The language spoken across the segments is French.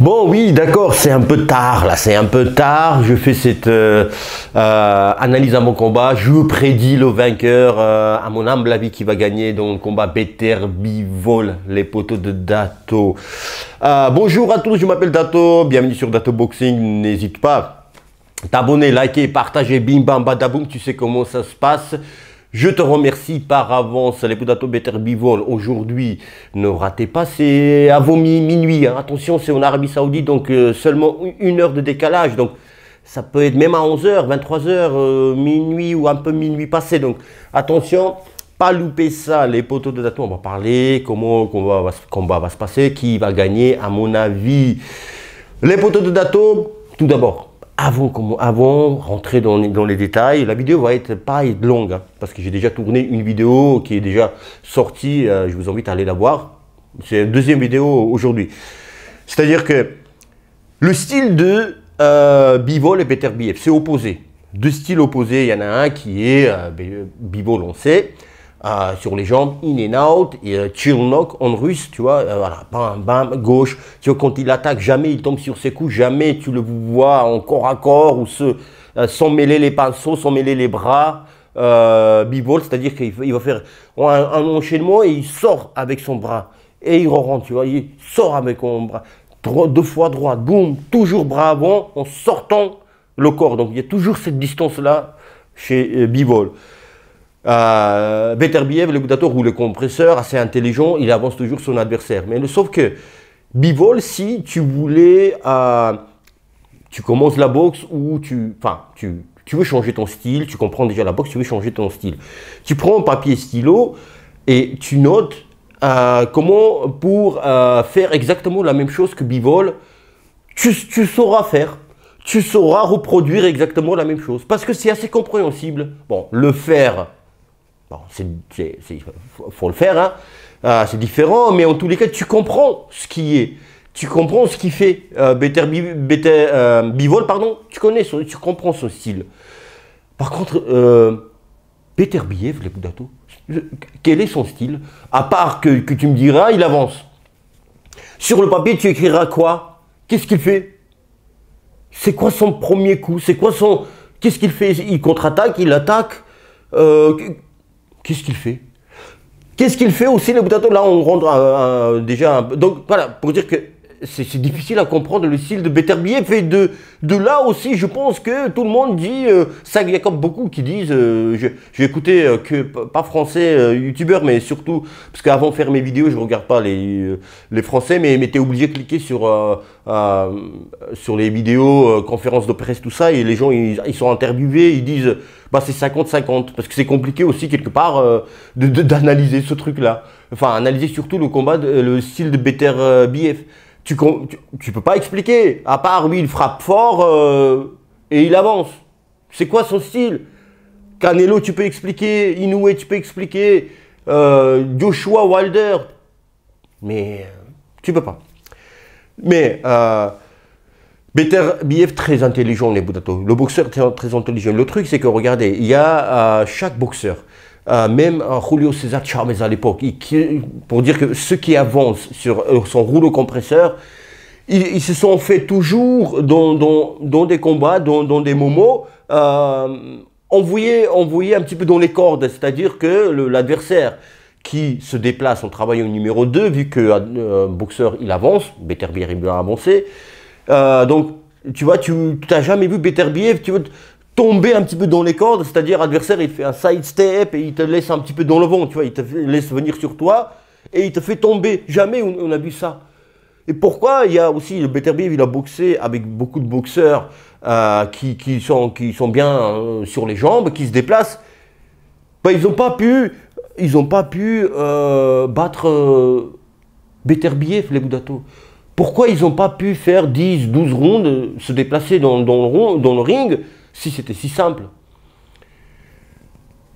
Bon, oui, d'accord, c'est un peu tard, là, c'est un peu tard. Je fais cette euh, euh, analyse à mon combat. Je prédis le vainqueur, euh, à mon humble avis, qui va gagner dans le combat Bivol, les poteaux de Dato. bonjour à tous, je m'appelle Dato, bienvenue sur Dato Boxing, n'hésite pas. T'abonner, liker, partager, bim bam badaboum, tu sais comment ça se passe. Je te remercie par avance, les dato Better Bivol. Aujourd'hui, ne ratez pas, c'est avant minuit. Hein. Attention, c'est en Arabie Saoudite, donc euh, seulement une heure de décalage. Donc, ça peut être même à 11h, euh, 23h, minuit ou un peu minuit passé. Donc, attention, pas louper ça, les poteaux de Dato. On va parler comment va, combat va se passer, qui va gagner, à mon avis. Les poteaux de Dato, tout d'abord, avant, avant rentrer dans, dans, les détails, la vidéo va être pas être longue, hein, parce que j'ai déjà tourné une vidéo qui est déjà sortie, euh, je vous invite à aller la voir. C'est une deuxième vidéo aujourd'hui. C'est-à-dire que le style de euh, Bivol et Peter Biev, c'est opposé. Deux styles opposés, il y en a un qui est euh, Bivol, on sait, euh, sur les jambes, in and out, et, euh, chill knock en russe, tu vois, euh, voilà, bam, bam, gauche. Tu vois, quand il attaque, jamais il tombe sur ses coups, jamais tu le vois en corps à corps ou se, sans mêler les pinceaux, sans mêler les bras. b cest c'est-à-dire qu'il va faire un, enchaînement et il sort avec son bras. Et il rentre, tu vois, il sort avec son bras. deux fois droite, boum, toujours bras avant en sortant le corps. Donc il y a toujours cette distance-là chez b euh, Beterbiev, le boutateur ou le compresseur, assez intelligent, il avance toujours son adversaire. Mais sauf que Bivol, si tu voulais, euh, tu commences la boxe ou tu, enfin, tu, veux changer ton style, tu comprends déjà la boxe, tu veux changer ton style. Tu prends un papier stylo et tu notes euh, comment pour euh, faire exactement la même chose que Bivol, tu, sauras faire. Tu sauras reproduire exactement la même chose. Parce que c'est assez compréhensible. Bon, le faire, Bon, c'est, faut le faire, hein. Ah, c'est différent, mais en tous les cas, tu comprends ce qui est. Tu comprends ce qu'il fait. Euh, euh, Bivol, pardon, tu connais, son, tu comprends son style. Par contre, Peter euh, Biev, les Bouddhato, quel est son style À part que, tu me diras, il avance. Sur le papier, tu écriras quoi Qu'est-ce qu'il fait C'est quoi son premier coup C'est quoi son... Qu'est-ce qu'il fait Il contre-attaque, il attaque Qu'est-ce qu'il fait Qu'est-ce qu'il fait aussi le Boutato Là, on rentre euh, euh, déjà un peu. Donc voilà, pour dire que c'est difficile à comprendre le style de Bief Et de, de là aussi, je pense que tout le monde dit, euh, ça, il y a comme beaucoup qui disent, euh, j'ai écouté euh, que, pas français, youtubeur, mais surtout, parce qu'avant faire mes vidéos, je regarde pas les, français, mais, mais m'étaient obligé de cliquer sur, sur les vidéos, conférences de presse, tout ça, et les gens, ils, sont interviewés, ils disent, bah c'est 50-50, parce que c'est compliqué aussi, quelque part, d'analyser ce truc-là. Enfin, analyser surtout le combat, le style de Beterbiev tu, tu, peux pas expliquer. À part, oui, il frappe fort euh, et il avance. C'est quoi son style Canelo, tu peux expliquer. Inoue, tu peux expliquer. Euh, Joshua Wilder. Mais euh, tu peux pas. Mais Better BF très intelligent, les Le boxeur très, intelligent. Le truc, c'est que regardez, il y a chaque boxeur euh, même euh, Julio César Chavez à l'époque, pour dire que ceux qui avancent sur euh, son rouleau compresseur, ils, se sont fait toujours dans, des combats, dans, des momos, euh, envoyés, un petit peu dans les cordes, c'est-à-dire que l'adversaire qui se déplace en travaillant au numéro 2, vu que boxeur il avance, Beterbiev il a avancer, donc tu vois, tu n'as jamais vu Beterbiev, tu tomber un petit peu dans les cordes, c'est-à-dire adversaire, il fait un side step et il te laisse un petit peu dans le vent, tu vois, il te laisse venir sur toi et il te fait tomber. Jamais on, on a vu ça. Et pourquoi il y a aussi le Beterbiev, il a boxé avec beaucoup de boxeurs euh, qui, sont, qui sont bien euh, sur les jambes, qui se déplacent. Ben, ils n'ont pas pu, ils ont pas pu euh, battre Beterbiev, les Pourquoi ils n'ont pas pu faire 10, 12 rondes, se déplacer dans, dans le ring si c'était si simple.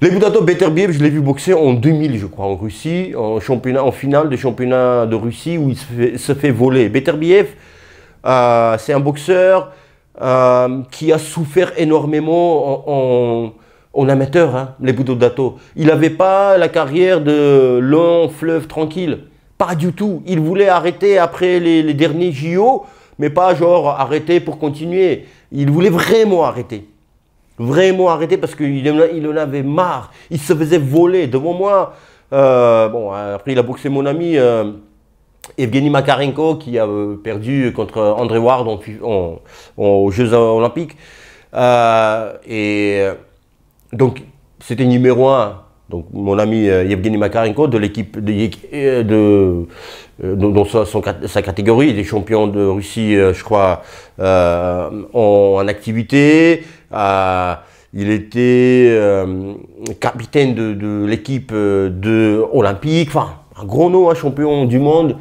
Les Bouddhatos, Beterbiev, je l'ai vu boxer en 2000, je crois, en Russie, en, championnat, en finale de championnat de Russie où il se fait, voler. Beterbiev, euh, c'est un boxeur euh, qui a souffert énormément en, amateur, hein, les bouteaux Il n'avait pas la carrière de long fleuve tranquille. Pas du tout. Il voulait arrêter après les, les, derniers JO, mais pas genre arrêter pour continuer. Il voulait vraiment arrêter. Vraiment arrêté parce qu'il en avait marre. Il se faisait voler devant moi. Euh, bon, après, il a boxé mon ami euh, Evgeny Makarenko qui a euh, perdu contre André Ward aux Jeux Olympiques. et donc, c'était numéro un. Donc, mon ami Evgeny Makarenko de l'équipe de, de, dans sa, catégorie, des champions de Russie, je crois, en activité. Euh, il était euh, capitaine de, l'équipe euh, de olympique, enfin un gros nom, hein, champion du monde,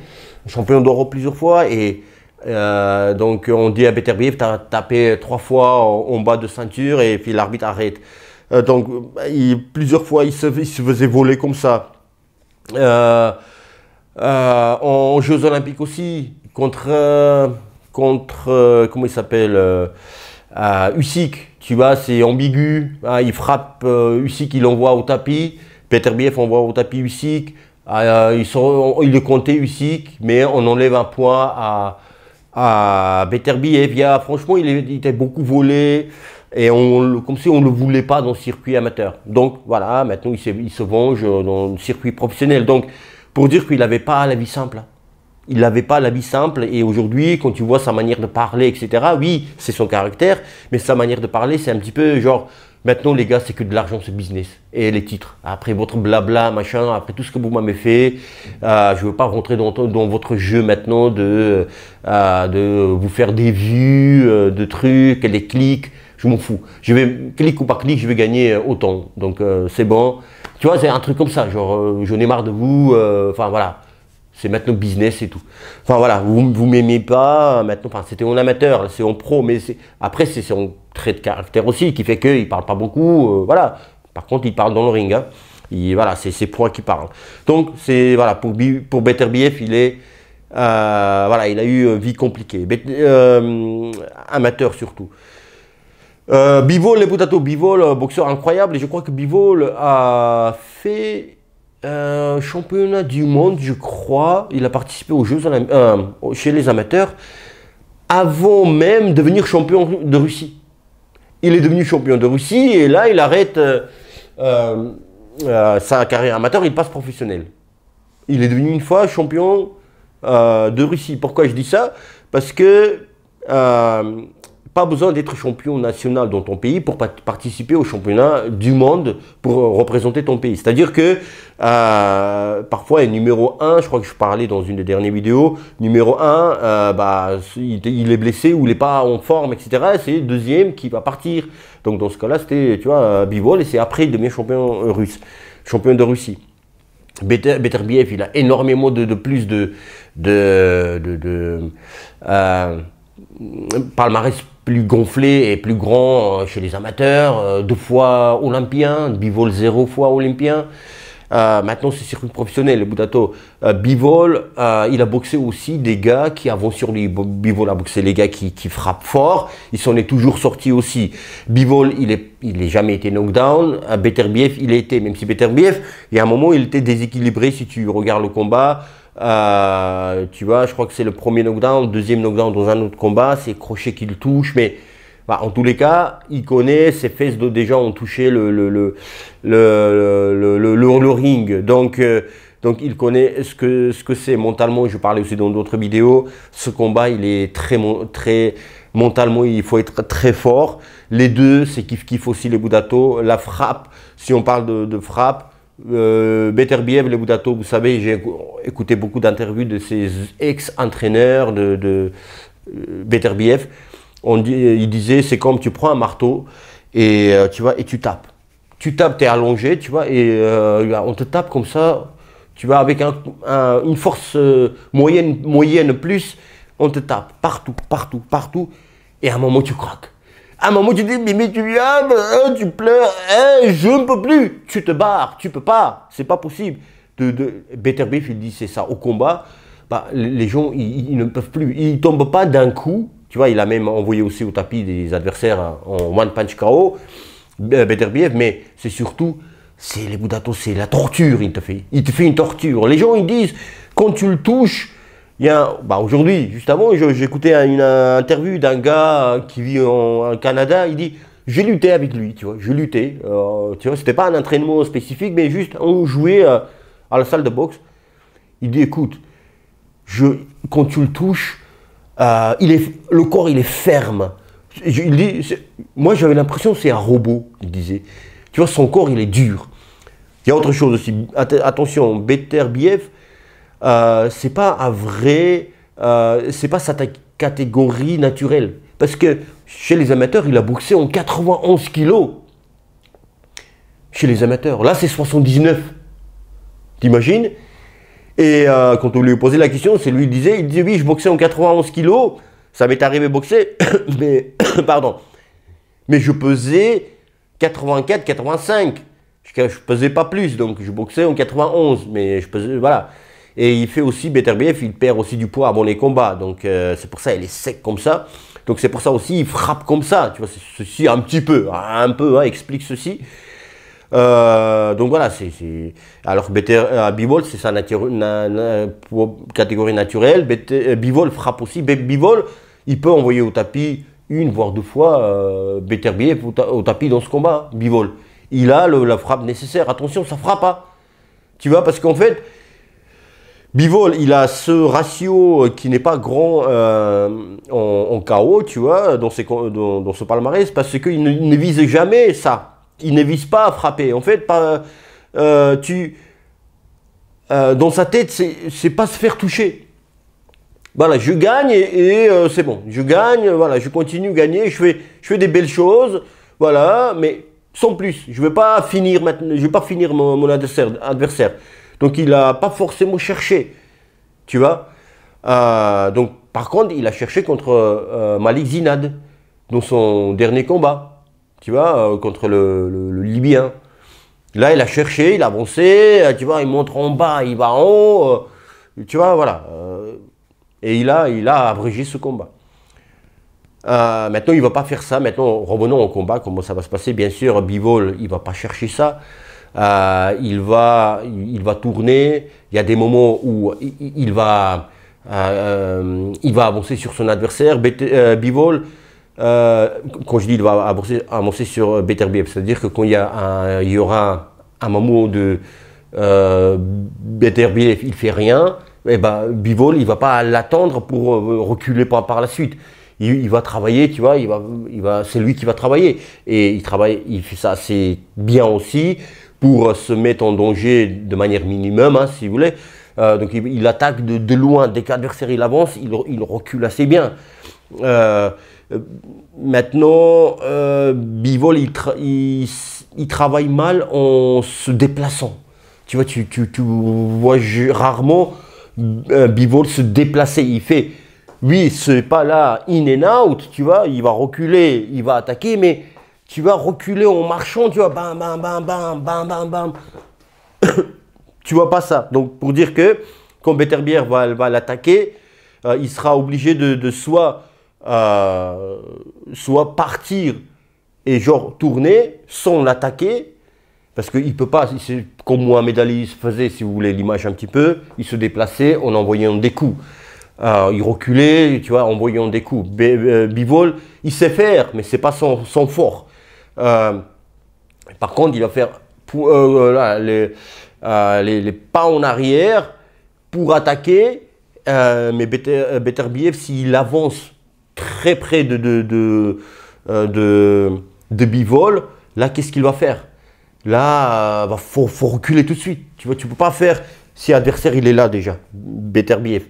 champion d'Europe plusieurs fois. Et donc on dit à Peter tu as tapé trois fois en, bas de ceinture et puis l'arbitre arrête. donc plusieurs fois il se, faisait voler comme ça. en Jeux Olympiques aussi, contre, contre comment il s'appelle euh, tu vois, c'est ambigu. Hein, il frappe euh, il l'envoie au tapis. Peter Bief envoie au tapis Usyk. Ah, euh, il est compté Usyk, mais on enlève un point à, à Peter Bief. franchement, il, était beaucoup volé. Et on, comme si on ne le voulait pas dans le circuit amateur. Donc voilà, maintenant il se, il se venge euh, dans le circuit professionnel. Donc pour dire qu'il n'avait pas la vie simple. Hein il n'avait pas la vie simple et aujourd'hui, quand tu vois sa manière de parler, etc., oui, c'est son caractère, mais sa manière de parler, c'est un petit peu genre, maintenant les gars, c'est que de l'argent, c'est business et les titres. Après votre blabla, machin, après tout ce que vous m'avez fait, euh, je ne veux pas rentrer dans, votre jeu maintenant de, euh, de vous faire des vues, euh, de trucs, des clics, je m'en fous. Je vais, clic ou pas clic, je vais gagner autant, donc c'est bon. Tu vois, c'est un truc comme ça, genre, je ai marre de vous, enfin voilà. C'est maintenant business et tout. Enfin voilà, vous, ne m'aimez pas, euh, maintenant, enfin, c'était en amateur, c'est en pro, mais après c'est son trait de caractère aussi qui fait qu'il parle pas beaucoup, euh, voilà. Par contre, il parle dans le ring, hein. voilà, c'est ses points qui parlent. Donc c'est, voilà, pour, pour Better BF, il est, euh, voilà, il a eu une vie compliquée, amateur surtout. Bivol, les Bivol, boxeur incroyable, et je crois que Bivol a fait euh, championnat du monde, je crois. Il a participé aux Jeux euh, chez les amateurs avant même devenir champion de Russie. Il est devenu champion de Russie et là, il arrête euh, sa carrière amateur, il passe professionnel. Il est devenu une fois champion de Russie. Pourquoi je dis ça Parce que pas besoin d'être champion national dans ton pays pour participer au championnat du monde pour euh, représenter ton pays. C'est-à-dire que euh, parfois, numéro 1, je crois que je parlais dans une des dernières vidéos, numéro 1, euh, bah, il est blessé ou il n'est pas en forme, etc. C'est le deuxième qui va partir. Donc dans ce cas-là, c'était, tu vois, Bivol et c'est après il devient champion russe, champion de Russie. Beterbiev, il a énormément de, plus de... de, de, de plus gonflé et plus grand euh, chez les amateurs, euh, deux fois olympien, bivol zéro fois olympien. Euh, maintenant, c'est circuit professionnel, le boutato bivol, il a boxé aussi des gars qui, avant sur lui, Bivol a boxé les gars qui, qui frappent fort. Il s'en est toujours sorti aussi. Bivol, il est n'a jamais été knockdown. Beterbiev, il a été, même si Beterbiev, il y a un moment, il était déséquilibré. Si tu regardes le combat, euh, tu vois, je crois que c'est le premier knockdown, le deuxième knockdown dans un autre combat, c'est crochet qu'il touche, mais bah, en tous les cas, il connaît, ses fesses déjà ont touché le, le, le ring. Donc, euh, donc il connaît ce que ce que c'est mentalement. Je parlais aussi dans d'autres vidéos. Ce combat, il est très très mentalement, il faut être très fort. Les deux, c'est kiff faut aussi les Boudato. La frappe, si on parle de frappe, euh, le Boudato, vous savez, j'ai écouté beaucoup d'interviews de ces ex-entraîneurs de, de euh, Beterbiev. On dit, il disait, c'est comme tu prends un marteau et euh, tu vois et tu tapes. Tu tapes, tu es allongé, tu vois, et euh, on te tape comme ça. Tu vois avec une force euh, moyenne, moyenne plus, on te tape partout, partout, partout. Et à un moment, tu croques à un moment, tu dis, mais tu viens, hein, tu pleures, hein, je ne peux plus. Tu te barres, tu peux pas, c'est pas possible. De, de, Better il dit, c'est ça. Au combat, bah, les gens, ils, ne peuvent plus. Ils ne tombent pas d'un coup. Tu vois, il a même envoyé aussi au tapis des adversaires hein, en One Punch KO, euh, Better mais c'est surtout, c'est les bouddhatos, c'est la torture, il te fait. Il te fait une torture. Les gens, ils disent, quand tu le touches, bah aujourd'hui, juste avant, j'écoutais une interview d'un gars euh, qui vit en, Canada. Il dit j'ai lutté avec lui, tu vois, je lutté euh, tu vois, c'était pas un entraînement spécifique, mais juste on jouait euh, à la salle de boxe. Il dit écoute, je, quand tu le touches, il est, le corps il est ferme. il dit, moi j'avais l'impression c'est un robot, il disait. Tu vois, son corps il est dur. Il y a autre chose aussi. Attention, attention, Beterbiev, euh, c'est pas un vrai, euh, c'est pas sa catégorie naturelle. Parce que chez les amateurs, il a boxé en 91 kilos. Chez les amateurs, là c'est 79. T'imagines Et euh, quand on lui posait la question, c'est lui disait, il disait oui, je boxais en 91 kilos, ça m'est arrivé boxer, mais pardon, mais je pesais 84, 85. Je, ne pesais pas plus, donc je boxais en 91, mais je pesais, voilà. Et il fait aussi, Beterbiev, il perd aussi du poids avant les combats. Donc euh, c'est pour ça, qu'il est sec comme ça. Donc c'est pour ça aussi, il frappe comme ça. Tu vois, ceci un petit peu, hein, un peu, hein, explique ceci. Euh, donc voilà, c'est alors Better, euh, Bivol c'est sa catégorie naturelle. Bivol euh, frappe aussi. Bivol, il peut envoyer au tapis une voire deux fois euh, Beterbiev au, tapis dans ce combat. Bivol, il a la frappe nécessaire. Attention, ça frappe. pas. Hein. Tu vois, parce qu'en fait, Bivol, il a ce ratio qui n'est pas grand euh, en, chaos, tu vois, dans, ce palmarès, parce qu'il ne, ne, vise jamais ça. Il ne vise pas à frapper. En fait, euh, tu, euh, dans sa tête, c'est pas se faire toucher. Voilà, je gagne et, c'est bon. Je gagne, voilà, je continue à gagner, je fais, des belles choses, voilà, mais sans plus. Je ne vais pas finir, maintenant, je vais pas finir mon, adversaire. Donc il n'a pas forcément cherché, tu vois. Euh, donc par contre, il a cherché contre euh, Malik Zinad dans son dernier combat, tu vois, euh, contre le, Libyen. Là, il a cherché, il a avancé, tu vois, il montre en bas, il va en haut, tu vois, voilà. et il a, il a abrégé ce combat. maintenant, il ne va pas faire ça. Maintenant, revenons au combat, comment ça va se passer. Bien sûr, Bivol, il ne va pas chercher ça. Euh, il, va, il va tourner, il y a des moments où il, va, euh, il va avancer sur son adversaire. Euh, Bivol, quand je dis il va avancer, avancer sur Beterbiev, c'est-à-dire que quand il y, a il y aura un moment de euh, Beterbiev, il fait rien, et eh ben, Bivol, il ne va pas l'attendre pour reculer par, la suite. Il, va travailler, tu vois, il va, c'est lui qui va travailler. Et il travaille, il fait ça assez bien aussi pour euh, se mettre en danger de manière minimum, hein, si vous voulez. Euh, donc il, attaque de, loin, dès qu'adversaire il avance, il, recule assez bien. Euh, maintenant, Bivol, il, travaille mal en se déplaçant. Tu vois, tu, tu, vois rarement Bivol se déplacer. Il fait, oui, n'est pas là in and out, tu vois, il va reculer, il va attaquer, mais tu vas reculer en marchant, tu vois, bam, bam, bam, bam, bam, bam, bam. tu vois pas ça. Donc, pour dire que quand Béterbière va, va l'attaquer, euh, il sera obligé de, de euh, soit, partir et genre tourner sans l'attaquer, parce qu'il ne peut pas, comme Mohamed Ali faisait, si vous voulez l'image un petit peu, il se déplaçait en envoyant des coups. Euh, il reculait, tu vois, en envoyant des coups. Bivol, il sait faire, mais c'est pas son fort. Euh, par contre, il va faire euh, euh, les, pas en arrière pour attaquer. mais Better, Beterbiev, s'il avance très près de, de, de, de, Bivol, là, qu'est-ce qu'il va faire Là, il faut, reculer tout de suite. Tu ne peux pas faire si l'adversaire il est là déjà, Beterbiev.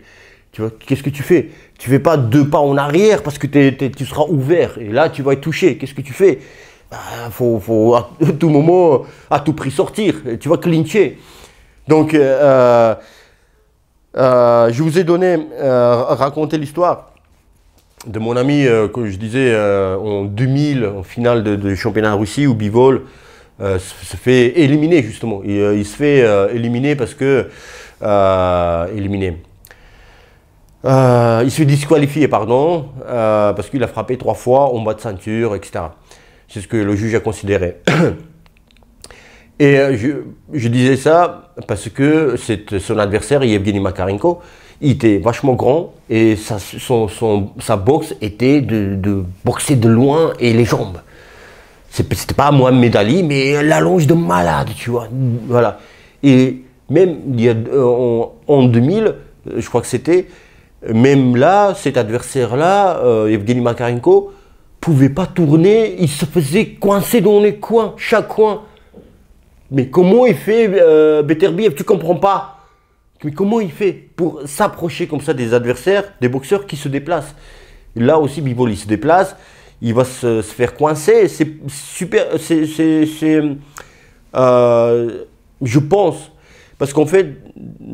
Tu qu'est-ce que tu fais Tu fais pas deux pas en arrière parce que tu seras ouvert et là tu vas être touché. Qu'est-ce que tu fais il bah, faut, à tout moment, à tout prix sortir. Tu vois, clincher. Donc, euh, euh, euh, je vous ai donné, raconté l'histoire de mon ami que je disais en 2000, en finale de, de championnat Russie, où Bivol se, fait éliminer justement. Il, se fait éliminer parce que éliminé. il se fait disqualifier, pardon, parce qu'il a frappé trois fois en bas de ceinture, etc. C'est ce que le juge a considéré. Et euh, je, disais ça parce que son adversaire, Yevgeny Makarenko, il était vachement grand et sa, boxe était de, boxer de loin et les jambes. C'était pas moi Ali, mais l'allonge de malade, tu vois. Voilà. Et même il a, euh, en, 2000, euh, je crois que c'était, même là, cet adversaire-là, Yevgeny Evgeny Makarenko, pouvait pas tourner, il se faisait coincer dans les coins, chaque coin. Mais comment il fait, euh, Beterbiev Tu comprends pas. Mais comment il fait pour s'approcher comme ça des adversaires, des boxeurs qui se déplacent Là aussi, Bibol, il se déplace, il va se, faire coincer. C'est super. C'est. Euh, je pense. Parce qu'en fait,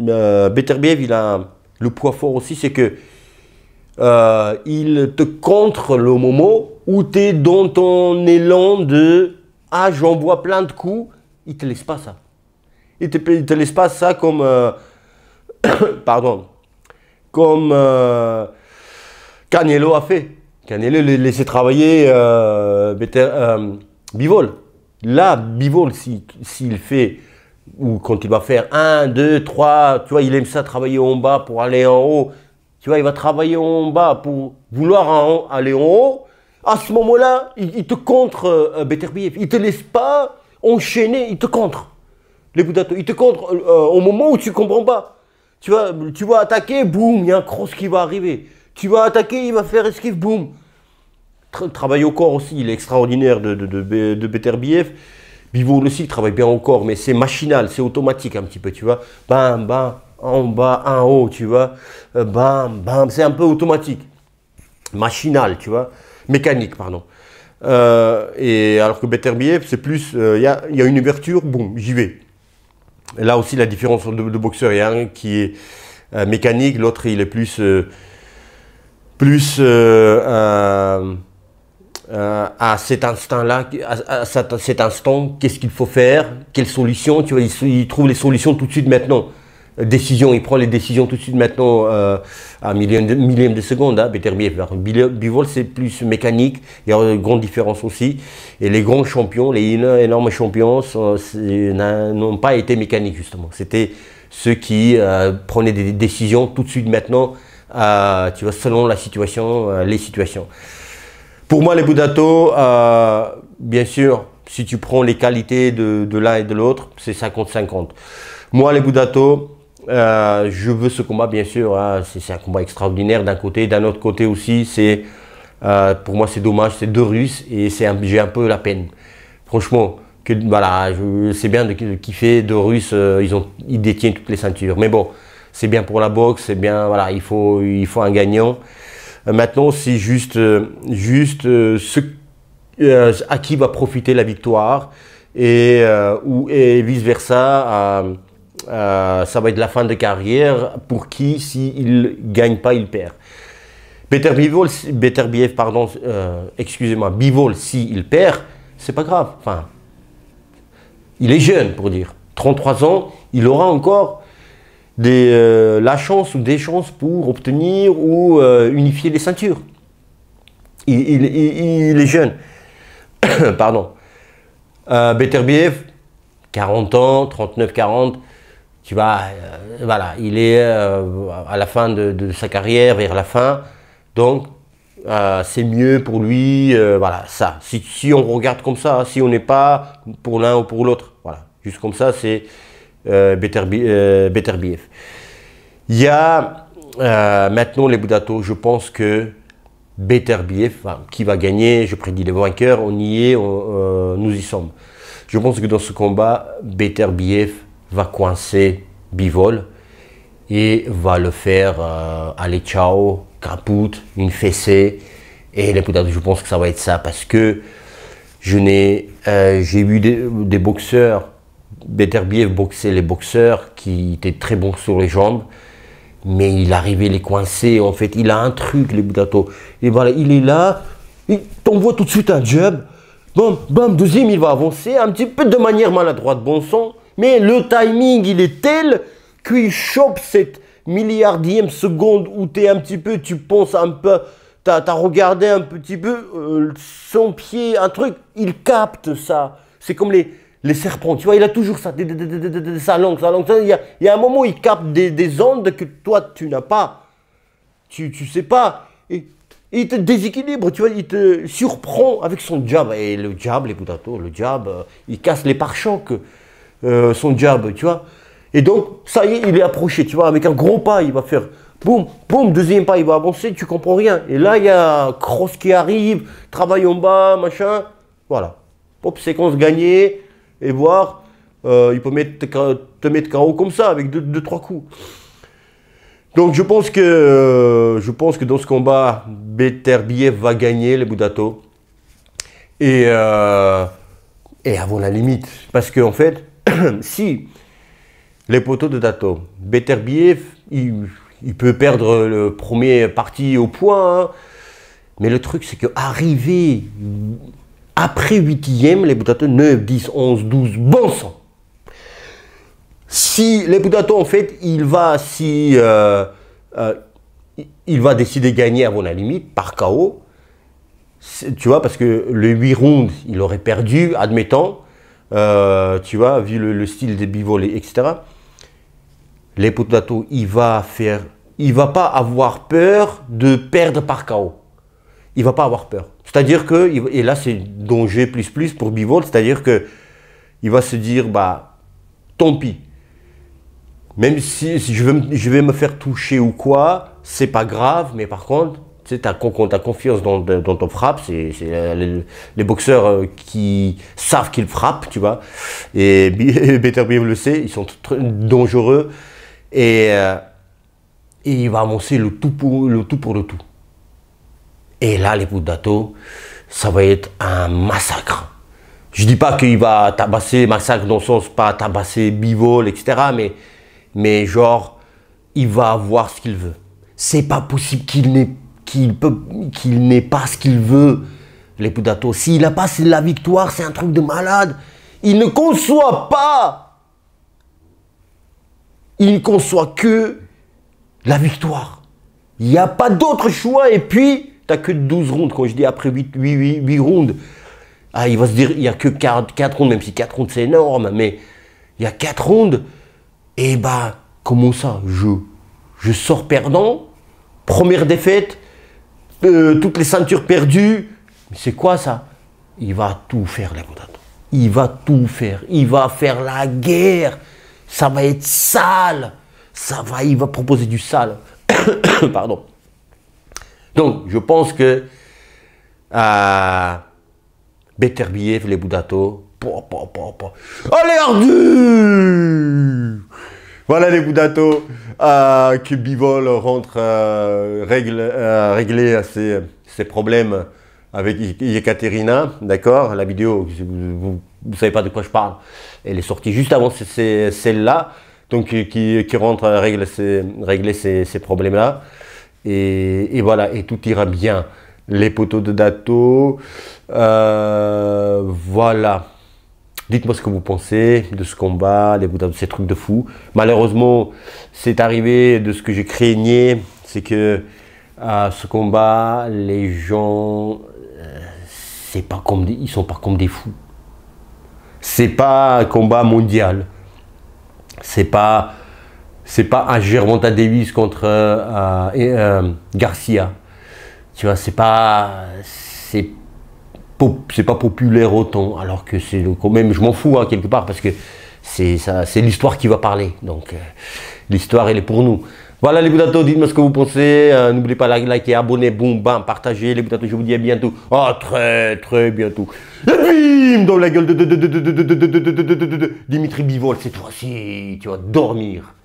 euh, Beterbiev, il a le poids fort aussi, c'est que euh, il te contre le moment où tu es dans ton élan de Ah, j'envoie plein de coups, il ne te laisse pas ça. Il ne te, laisse pas ça comme. Euh, pardon. Comme euh, a fait. Canelo l'a laissé travailler euh, euh, Bivol. Là, Bivol, s'il fait ou quand il va faire 1, 2, 3, tu vois, il aime ça travailler en bas pour aller en haut. Tu vois, il va travailler en bas pour vouloir aller en haut à ce moment-là, il, te contre, euh, Beterbiev. Il te laisse pas enchaîner, il te contre. Les il te contre euh, au moment où tu comprends pas. Tu vas, attaquer, boum, il y a un cross qui va arriver. Tu vas attaquer, il va faire esquive, boum. Tra travaille au corps aussi, il est extraordinaire de, de, de, de Beterbiev. il aussi travaille bien au corps, mais c'est machinal, c'est automatique un petit peu, tu vois. Bam, bam, en bas, en haut, tu vois. Euh, bam, bam, c'est un peu automatique. Machinal, tu vois mécanique, pardon. Euh, et alors que Beterbiev, c'est plus, euh, il y, a, une ouverture, bon j'y vais. là aussi, la différence de, de boxeur, il y a un qui est euh, mécanique, l'autre, il est plus, plus à cet instant-là, à, cet instant, qu'est-ce qu'il faut faire, quelles solutions, tu il trouve les solutions tout de suite maintenant décision, il prend les décisions tout de suite maintenant euh, à millième de, seconde. Hein, Bivol, c'est plus mécanique, il y a une grande différence aussi. Et les grands champions, les énormes champions, n'ont pas été mécaniques justement. C'était ceux qui euh, prenaient des décisions tout de suite maintenant, euh, tu vois, selon la situation, euh, les situations. Pour moi, les Boudato, euh, bien sûr, si tu prends les qualités de, de l'un et de l'autre, c'est 50-50. Moi, les Boudato, euh, je veux ce combat, bien sûr. Hein. C'est un combat extraordinaire d'un côté. D'un autre côté aussi, c'est euh, pour moi, c'est dommage. C'est deux Russes et j'ai un peu la peine. Franchement, que, voilà, c'est bien de, kiffer. Deux Russes, euh, ils, ont, ils détiennent toutes les ceintures. Mais bon, c'est bien pour la boxe. C'est bien, voilà, il faut, il faut un gagnant. maintenant, c'est juste, juste à qui va profiter la victoire et, ou, et vice-versa euh, ça va être la fin de carrière pour qui, s'il ne gagne pas, il perd. Better Bivol, Better Biev, pardon, euh, excusez-moi, Bivol, s'il perd, c'est pas grave. Enfin, il est jeune, pour dire. 33 ans, il aura encore euh, la chance ou des chances pour obtenir ou unifier les ceintures. Il, est jeune. Pardon. Euh, Better 40 ans, 39-40, tu vois, euh, voilà, il est euh, à la fin de, sa carrière, vers la fin, donc euh, c'est mieux pour lui, voilà, ça. Si, si, on regarde comme ça, si on n'est pas pour l'un ou pour l'autre, voilà, juste comme ça, c'est better, better, Il y a maintenant les Boudato, je pense que Better BF, qui va gagner, je prédis les vainqueurs, on y est, on, nous y sommes. Je pense que dans ce combat, Better BF va coincer Bivol et va le faire euh, aller ciao, capoute, une fessée. Et les je pense que ça va être ça parce que je n'ai, euh, j'ai vu des, des boxeurs, Beterbiev boxer les boxeurs qui étaient très bons sur les jambes, mais il arrivait les coincer. En fait, il a un truc, les Boudato. Et voilà, il est là, il t'envoie tout de suite un job Bam, bam, deuxième, il va avancer un petit peu de manière maladroite, bon sang. Mais le timing, il est tel qu'il chope cette milliardième seconde où tu es un petit peu, tu penses un peu, tu as, regardé un petit peu euh, son pied, un truc, il capte ça. C'est comme les, les serpents, tu vois, il a toujours ça, sa langue, sa langue. Il y a, un moment où il capte des, des ondes que toi, tu n'as pas. Tu, tu sais pas. Et, il te déséquilibre, tu vois, il te surprend avec son jab. Et le jab, les potatoes, le jab, euh, il casse les pare-chocs. Euh, son jab, tu vois. Et donc, ça y est, il est approché, tu vois, avec un gros pas, il va faire boum, boum, deuxième pas, il va avancer, tu comprends rien. Et là, il y a Cross qui arrive, travail en bas, machin. Voilà. Pop, séquence gagnée, et voir, euh, il peut mettre, te mettre KO comme ça, avec deux, trois coups. Donc je pense que, euh, je pense que dans ce combat, Beterbiev va gagner les Boudato. Et, et avant la limite. Parce qu'en en fait, si les poteaux de Tato, Beterbiev, il, il, peut perdre le premier parti au point, hein. mais le truc, c'est que après 8e, les Boudatos 9, 10, 11, 12, bon sang. Si les Boudatos, en fait, il va, si, euh, euh, il va décider de gagner avant la limite, par KO, tu vois, parce que le 8 rounds, il aurait perdu, admettons, euh, tu vois, vu le, style des bivolets, etc. Les potatoes, il va faire, il va pas avoir peur de perdre par chaos. Il va pas avoir peur. C'est-à-dire que, et là c'est danger plus plus pour Bivol, c'est-à-dire que il va se dire, bah, tant pis. Même si, je, je vais me faire toucher ou quoi, c'est pas grave, mais par contre, tu sais, ta, confiance dans, dans, ton frappe, c'est les, boxeurs euh, qui savent qu'ils frappent, tu vois. Et Better le sait, ils sont dangereux. Et, euh, et, il va avancer le tout pour le tout. Pour le tout. Et là, les Pouddato, ça va être un massacre. Je dis pas qu'il va tabasser, massacre dans le sens pas tabasser bivol, etc. Mais, mais genre, il va avoir ce qu'il veut. C'est pas possible qu'il n'ait qu'il n'est pas ce qu'il veut. Les Poudatos. s'il n'a pas la victoire, c'est un truc de malade. Il ne conçoit pas. Il ne conçoit que la victoire. Il n'y a pas d'autre choix. Et puis, tu n'as que 12 rondes. Quand je dis après 8, 8, 8, rondes, ah, il va se dire, il n'y a que 4, rondes, même si 4 rondes c'est énorme, mais il y a 4 rondes. Et eh bah, ben, comment ça Je, je sors perdant, première défaite, euh, toutes les ceintures perdues. Mais c'est quoi ça Il va tout faire, les boudato Il va tout faire. Il va faire la guerre. Ça va être sale. Ça va, il va proposer du sale. Pardon. Donc, je pense que à billet les Boudato, Allez, voilà les Boudato euh, ah, que Bivol rentre à euh, euh, régler ses, problèmes avec Yekaterina, d'accord La vidéo, vous ne savez pas de quoi je parle, elle est sortie juste avant celle-là, donc euh, qui, rentre à régler ces, régler ces, problèmes-là. Et, et, voilà, et tout ira bien. Les poteaux de Dato, voilà. Dites-moi ce que vous pensez de ce combat, de ces trucs de fou. Malheureusement, c'est arrivé de ce que j'ai craigné. c'est que à ce combat, les gens, euh, c'est pas comme ils sont pas comme des fous. C'est pas un combat mondial. C'est pas c'est pas un Gervonta Davis contre euh, euh, Garcia. Tu vois, c'est pas c'est c'est pas populaire autant, alors que c'est quand même, je m'en fous hein, quelque part parce que c'est l'histoire qui va parler. Donc l'histoire elle est pour nous. Voilà les Boutatos, dites-moi ce que vous pensez. N'oubliez pas de liker, abonner, boum, bam, partager. Les Boutatos, je vous dis à bientôt. Ah, très, très bientôt. Et bim Dans la gueule de Dimitri Bivol cette fois-ci. Tu vas dormir.